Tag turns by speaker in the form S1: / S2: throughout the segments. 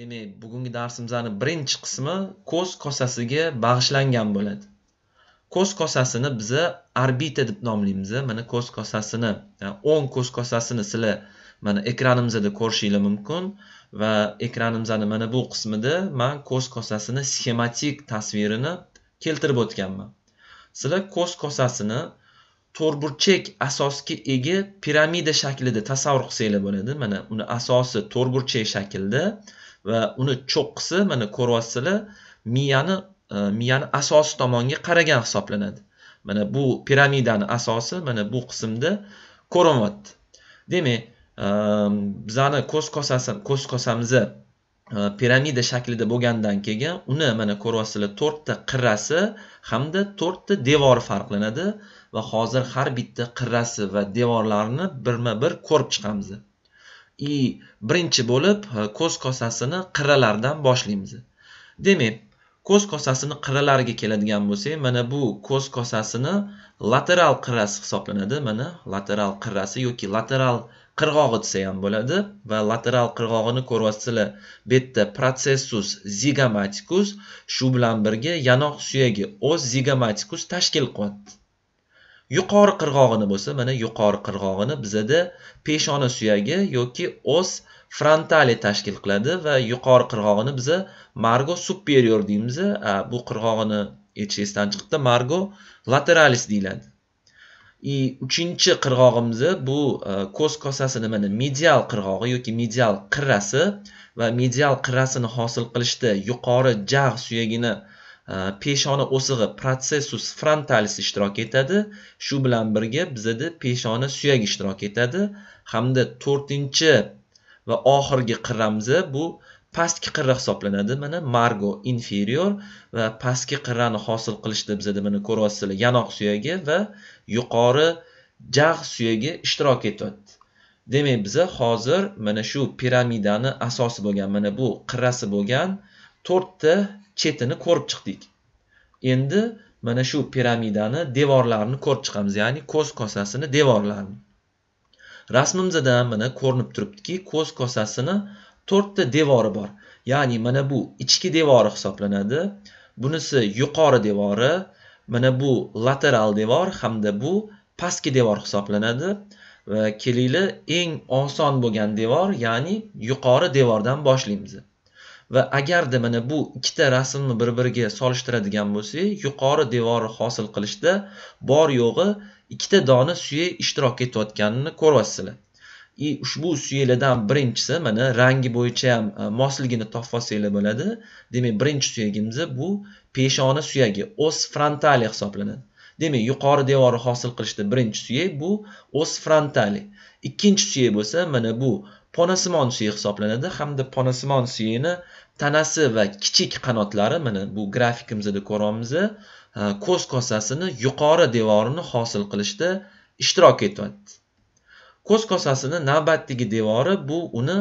S1: demak bugungi darsimizni birinchi qismi ko'z kosasiga bag'ishlangan bo'ladi ko'z kosasini biz orbita deb nomlaymiz mana ko'z kosasini o'ng ko'z kosasini sizlar mana ekranimizda ko'rishinglar mumkin va ekranimizni mana bu qismida man ko'z kosasini sxematik tasvirini keltirib o'tganman sizlar ko'z kosasini to'rtburchak asosga ega piramida shaklida tasavvur qilsanglar bo'ladi mana uni asosi to'rtburchak shaklda va uni cho'qqisi mana ko'ryapsizlar miyani e, miyani asosi tomonga qaragan hisoblanadi mana bu piramidani asosi mana bu qismda ko'rinyapti demak e, bizani ko'z kosasi ko'z kosamizni e, piramida shaklida bo'lgandan keyin uni mana ko'ryapsizlar to'rtta qirrasi hamda to'rtta devori farqlanadi va hozir har bitta qirrasi va devorlarini birma bir ko'rib chiqamiz i birinchi bo'lib e, ko'z kosasini qirralardan boshlaymiz demak ko'z kosasini qirralariga keladigan bo'lsak mana bu ko'z kosasini lateral qirrasi hisoblanadi mana lateral qirrasi yoki lateral qirg'og'i desa ham bo'ladi va lateral qirg'og'ini ko'ryapsizlar bu yerda protsessus zigomatikus shu bilan birga yanoq suyagi o'z zigomatikus tashkil qilyapti yuqori qirg'og'ini bo'lsa mana yuqori qirg'og'ini bizada peshona suyagi yoki os frontali tashkil qiladi va yuqori qirg'og'ini biza margo superior deymiz bu qirg'og'ini etishdan esdan chiqibdi margo lateralis deyiladi и uchinchi qirg'og'imiz bu e, ko'z kosasini mana medial qirg'og'i yoki medial qirrasi va medial qirrasini hosil qilishda yuqori jag' suyagini peshona o'sig'i protsessus frontalis ishtirok etadi shu bilan birga bizada peshona suyagi ishtirok etadi hamda to'rtinchi va oxirgi qirramizni bu pastki qirra hisoblanadi mana margo inferior va pastki qirrani hosil qilishda bizada mana ko'ryapsizlar yanoq suyagi va yuqori jag' suyagi ishtirok etyapti demak biza hozir mana shu piramidani asosi bo'lgan mana bu qirrasi bo'lgan to'rtta chetini ko'rib chiqdik endi mana shu piramidani devorlarini ko'rib chiqamiz ya'ni ko'z kosasini devorlarini rasmimizda mana ko'rinib turibdiki ko'z kosasini to'rtta devori bor ya'ni mana bu ichki devori hisoblanadi bunisi yuqori devori mana bu lateral devor hamda bu pastki devor hisoblanadi va kelinglar eng oson bo'lgan devor ya'ni yuqori devordan boshlaymiz va agarda mana bu ikkita rasmni bir biriga solishtiradigan bo'lsak yuqori devori hosil qilishda bor yo'g'i ikkita dona suya ishtirok etayotganini ko'ryapsizlar и ushbu suyaklardan birinchisi mana rangi bo'yicha ham e, mosligini topib olsanglar bo'ladi demak birinchi suyagimiz bu peshona suyagi os frontali hisoblanadi demak yuqori devori hosil qilishda birinchi suyak bu os frontali ikkinchi suyak bo'lsa mana bu ponasimon suyi hisoblanadi hamda ponasimon suyini tanasi va kichik qanotlari mana bu grafikimizda ko'ryapmiz e, ko'z kosasini yuqori devorini hosil qilishda ishtirok etyapti ko'z kosasini navbatdagi devori bu uni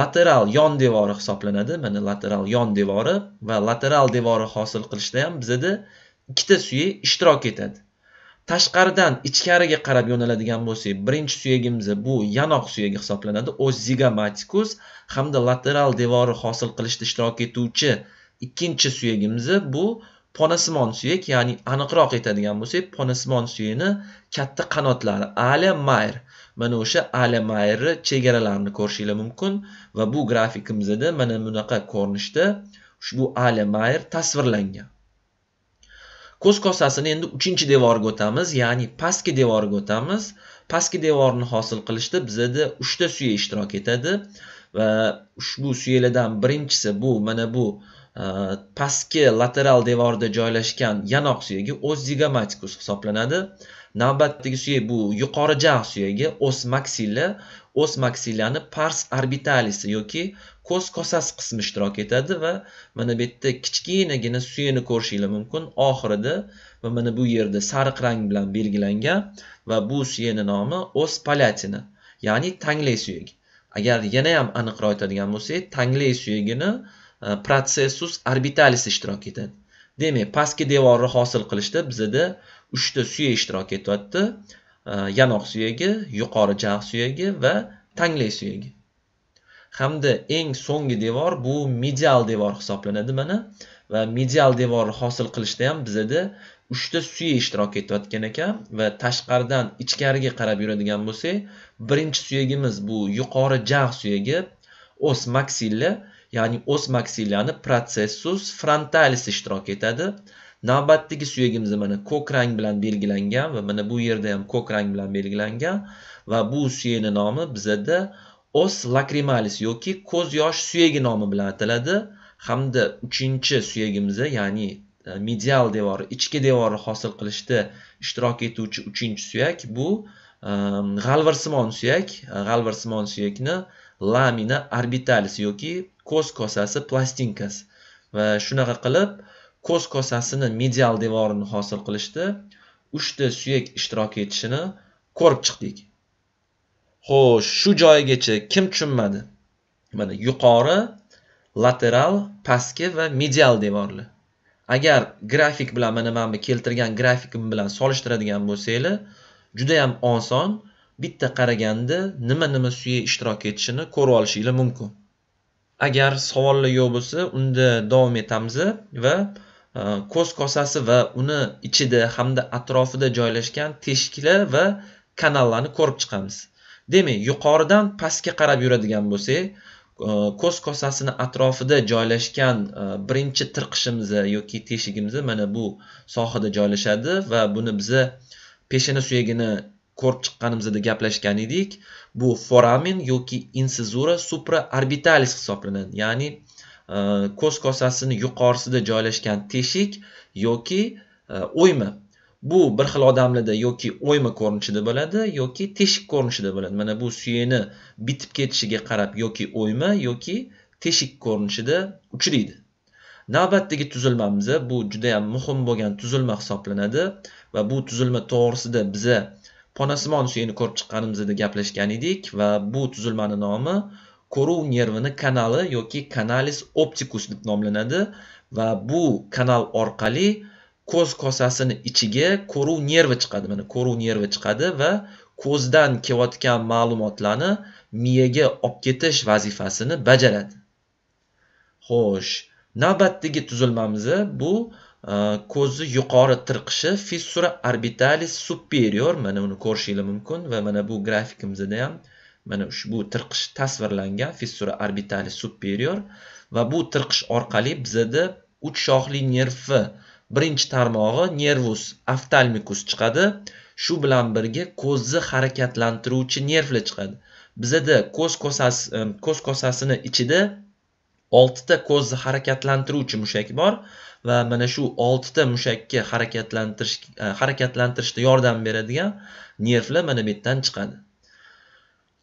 S1: lateral yon devori hisoblanadi mana lateral yon devori va lateral devori hosil qilishda ham bizada ikkita suyi ishtirok etadi tashqaridan ichkariga qarab yo'naladigan bo'lsak birinchi suyagimiz bu yanoq suyagi hisoblanadi o'z zigomatikus hamda lateral devori hosil qilishda ishtirok etuvchi ikkinchi suyagimiz bu ponasimon suyak ya'ni aniqroq aytadigan bo'lsak ponasimon suyagini katta qanotlari ale mayr mana o'sha ale mayrni chegaralarini ko'rishinglar mumkin va bu grafikimizda mana bunaqa ko'rinishda ushbu ale mayr tasvirlangan ko'z kosasini endi 3-chi devorga o'tamiz ya'ni pastki devorga o'tamiz pastki devorni hosil qilishda bizda 3 ta suya ishtirok etadi va ushbu suyaklardan birinchisi bu mana bu e, pastki lateral devorda joylashgan yanoq suyagi o'z zigomatikus hisoblanadi navbatdagi suyak bu yuqori jag' suyagi o's maksilla o's maxillani pars orbitalisi yoki ko'z kosasi qismi ishtirok etadi va mana bu yerda kichkinagina suyakni ko'rishinglar mumkin oxirida va mana bu yerda sariq rang bilan belgilangan va bu suyani nomi o's palatina ya'ni tanglay suyagi agar yana ham aniqroq aytadigan bo'lsak tanglay suyagini e, protsessus orbitalis ishtirok etadi demak pastki devorni hosil qilishda bizada uchta suya ishtirok etyapti yanoq suyagi yuqori jag' suyagi va tanglay suyagi hamda eng so'nggi devor bu medial devor hisoblanadi mana va medial devorni hosil qilishda ham bizada uchta suya ishtirok etayotgan ekan va tashqaridan ichkariga qarab yuradigan bo'lsak birinchi suyagimiz bu yuqori jag' suyagi os maksilla ya'ni os maksillani protsessus frontalis ishtirok etadi navbatdagi suyagimiz mana ko'k rang bilan belgilangan va mana bu yerda ham ko'k rang bilan belgilangan va bu suyakni nomi bizada os lacrimalis yoki ko'z yosh suyagi nomi bilan ataladi hamda uchinchi suyagimiz ya'ni e, medial devori ichki devorni hosil qilishda ishtirok etuvchi uchinchi suyak bu e, g'alvarsimon suyak e, g'alvarsimon suyakni lamina orbitalis yoki ko'z kosasi plastinkasi va shunaqa qilib ko'z kosasini medial devorini hosil qilishda uchta suyak ishtirok etishini ko'rib chiqdik xo'sh shu joyagacha kim tushunmadi mana yuqori lateral pastki va medial devorli agar grafik bilan mana mana bu keltirgan grafikim bilan solishtiradigan bo'lsanglar judayam oson bitta qaraganda nima nima suyak ishtirok etishini ko'rib olishinglar mumkin agar savollar yo'q bo'lsa unda davom etamiz va ko'z kosasi va uni ichida hamda atrofida joylashgan teshiklar va kanallarni ko'rib chiqamiz demak yuqoridan pastga qarab yuradigan bo'lsak e, ko'z kosasini atrofida joylashgan e, birinchi tirqishimiz yoki teshigimiz mana bu sohada joylashadi va buni biza peshana suyagini ko'rib chiqqanimizda gaplashgan edik bu foramen yoki insizura supra orbitalis hisoblanadi ya'ni Э, ko'z kosasini yuqorisida joylashgan teshik yoki e, o'yma bu bir xil odamlarda yoki o'yma ko'rinishida bo'ladi yoki teshik ko'rinishida bo'ladi mana bu suyeni bitib ketishiga qarab yoki o'yma yoki teshik ko'rinishida uchraydi navbatdagi tuzilmamiz bu judayam muhim bo'lgan tuzilma hisoblanadi va bu tuzilma to'g'risida biza ponasimon suyeni ko'rib chiqqanimizda gaplashgan edik va bu tuzilmani nomi ko'ruv nervini kanali yoki kanalis optikus deb nomlanadi va bu kanal orqali ko'z kosasini ichiga ko'ruv nervi chiqadi mana ko'ruv nervi chiqadi va ko'zdan kelayotgan ma'lumotlarni miyaga olib ketish vazifasini bajaradi xo'sh navbatdagi tuzilmamiz bu e, ko'zni yuqori tirqishi fissura orbitalis superior mana uni ko'rishinglar mumkin va mana bu grafikimizda ham mana ushbu tirqish tasvirlangan fissura orbitali superior va bu tirqish orqali bizada uch shoxli nervi birinchi tarmog'i nervus oftalmikus chiqadi shu bilan birga ko'zni harakatlantiruvchi nervlar chiqadi bizada ko'z kosasi e, ko'z kosasini ichida oltita ko'zni harakatlantiruvchi mushak bor va mana shu oltita mushakka harakatlantirish e, harakatlantirishda yordam beradigan nervlar mana bu yerdan chiqadi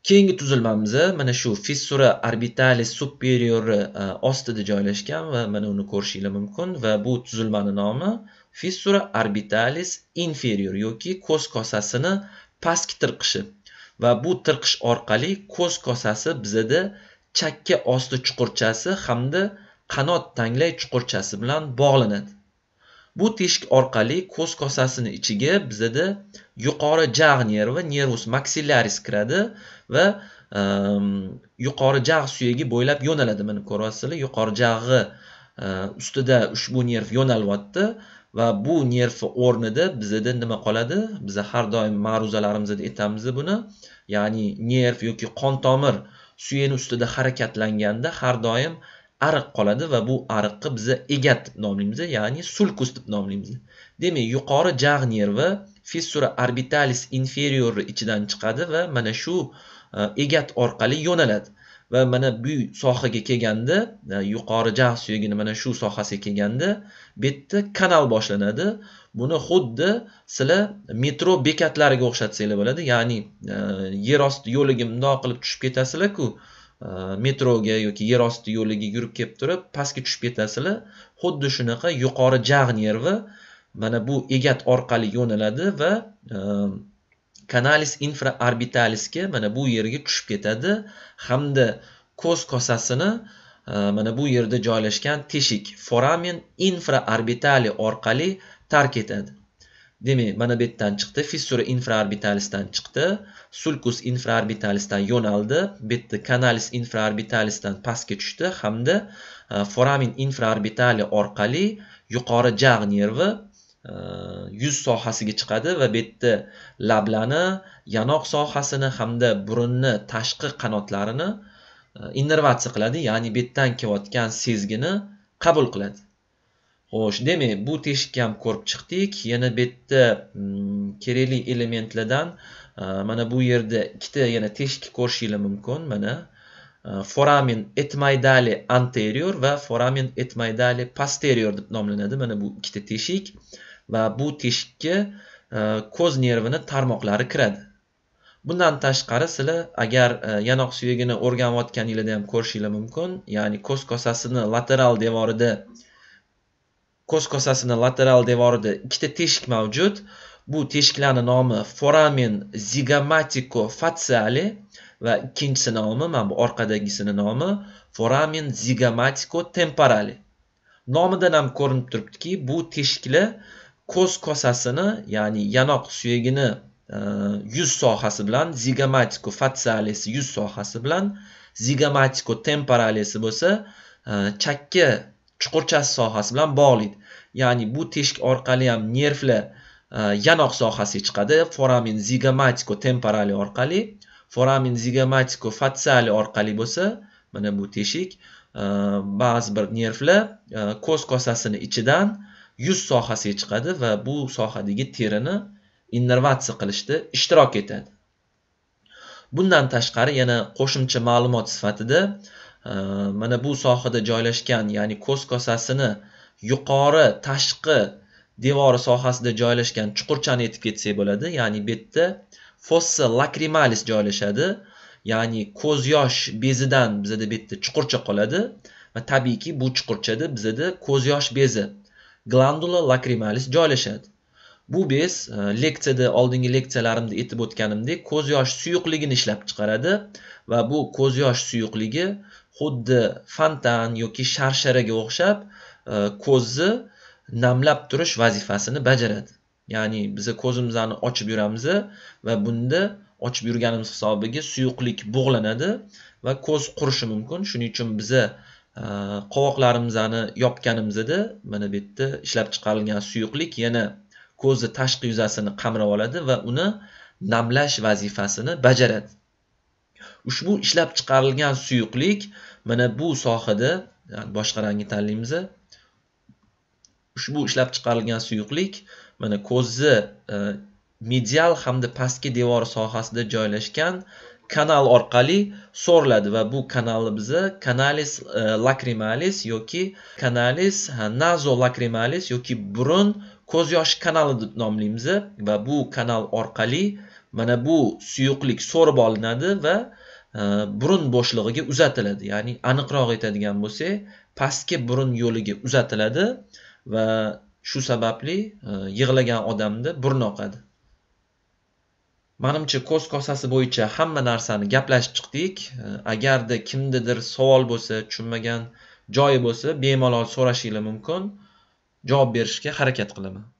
S1: keyingi tuzilmamiz mana shu fissura orbitali superiori e, ostida joylashgan va mana uni ko'rishinglar mumkin va bu tuzilmani nomi fissura orbitalis inferior yoki ko'z kosasini pastki tirqishi va bu tirqish orqali ko'z kosasi bizada chakka osti chuqurchasi hamda qanot tanglay chuqurchasi bilan bog'lanadi Bu teshik orqali ko'z kosasini ichiga bizada yuqori jag' nervi nervus maxillaris kiradi va ehm, yuqori jag' suyagi bo'ylab yo'naladi mana ko'ryapsizlar yuqori jag'i e, ustida ushbu nerv yo'nalyapti va bu nervni o'rnida bizada nima qoladi biza har doim ma'ruzalarimizda aytamiz buni ya'ni nerv yoki qon tomir suyani ustida harakatlanganda har doim ariq qoladi va bu ariqni biza egat deb nomlaymiz ya'ni sulkus deb nomlaymiz demak yuqori jag' nervi fissura orbitalis inferiori ichidan chiqadi va mana shu e, egat orqali yo'naladi va mana bu sohaga kelganda e, yuqori jag' suyagini mana shu sohasiga kelganda bu yerda kanal boshlanadi buni xuddi sizlar metro bekatlariga o'xshatsanglar bo'ladi ya'ni e, yer osti yo'liga mundoq qilib tushib ketasizlarku metroga э, yoki yer osti yo'liga yurib kelib turib pastga tushib ketasizlar xuddi shunaqa yuqori jag' nervi mana bu egat orqali yo'naladi va kanalis e, infraorbitalisga mana bu yerga tushib ketadi hamda ko'z kosasini e, mana bu yerda joylashgan teshik foramen orbitali orqali tark etadi demak mana bu yerdan chiqdi fissura infraorbitalisdan chiqdi sulkus infraorbitalisdan yo'naldi bu yerda kanalis infraorbitalisdan pastga tushdi hamda e, foramin infraorbitali orqali yuqori jag' nervi e, yuz sohasiga chiqadi va bu yerda lablani yanoq sohasini hamda burunni tashqi qanotlarini e, innervatsiya qiladi ya'ni bu yerdan kelayotgan sezgini qabul qiladi xo'sh demak bu teshikka ham ko'rib chiqdik yana bu yerda mm, kerakli elementlardan e, mana bu yerda ikkita yana teshik ko'rishinglar mumkin mana e, foramen etmaydali anterior va foramen etmaydali posterior deb nomlanadi mana bu ikkita teshik va bu teshikka e, ko'z nervini tarmoqlari kiradi bundan tashqari sizlar agar yanoq suyagini o'rganayotganinglarda ham ko'rishinglar mumkin ya'ni ko'z kosasini lateral devorida Kos kosasini lateral devorida ikkita teshik mavjud bu teshiklarni nomi foramen zigomatico fatsiali va ikkinchisi nomi mana bu orqadagisini nomi foramen zigomatico temporali nomidan ham ko'rinib turibdiki bu teshiklar ko'z kosasini ya'ni yanoq suyagini e, yuz sohasi bilan zigomatico fatsialesi yuz sohasi bilan zigomatico temporalesi bo'lsa e, chakka chuqurchasi sohasi bilan bog'laydi ya'ni bu teshik orqali ham nervlar e, yanoq sohasiga chiqadi foramen zigomatiko temporali orqali foramen zigomatiko fatsiali orqali bo'lsa mana bu teshik e, ba'zi bir nervlar e, ko'z kosasini ichidan yuz sohasiga chiqadi va bu sohadagi terini innervatsiya qilishda ishtirok etadi bundan tashqari yana qo'shimcha ma'lumot sifatida mana bu sohada joylashgan ya'ni ko'z kosasini yuqori tashqi devori sohasida joylashgan chuqurchani aytib ketsak bo'ladi ya'ni bu yerda fossa lakrimalis joylashadi ya'ni ko'z yosh bezidan bizada bu yerda chuqurcha qoladi va tabiiyki bu chuqurchada bizada ko'z yosh bezi glandula lakrimalis joylashadi bu bez e, leksiyada oldingi leksiyalarimda aytib o'tganimdek ko'z yosh suyuqligini ishlab chiqaradi va bu ko'z yosh suyuqligi xuddi fontan yoki sharsharaga o'xshab e, ko'zni namlab turish vazifasini bajaradi ya'ni biz ko'zimizni ochib yuramiz va bunda ochib yurganimiz hisobiga suyuqlik bug'lanadi va ko'z qurishi mumkin shuning uchun biza e, qovoqlarimizni yopganimizda mana bu yerda ishlab chiqarilgan suyuqlik yana ko'zni tashqi yuzasini qamrab oladi va uni namlash vazifasini bajaradi ushbu ishlab chiqarilgan suyuqlik mana bu sohada ya'ni boshqa rangni tanlaymiz ushbu ishlab chiqarilgan suyuqlik mana ko'zni e, medial hamda pastki devor sohasida joylashgan kanal orqali so'riladi va bu kanalni biza kanalis e, lacrimalis lakrimalis yoki kanalis nazo lakrimalis yoki burun ko'z yoshi kanali deb nomlaymiz va bu kanal orqali mana bu suyuqlik so'rib olinadi va burun bo'shlig'iga uzatiladi ya'ni aniqroq aytadigan bo'lsak pastki burun yo'liga uzatiladi va shu sababli e, yig'lagan odamni burni oqadi manimcha ko'z kosasi bo'yicha hamma narsani gaplashib chiqdik e, agarda kimnidir savol bo'lsa tushunmagan joyi bo'lsa bemalol so'rashinglar mumkin javob berishga harakat qilaman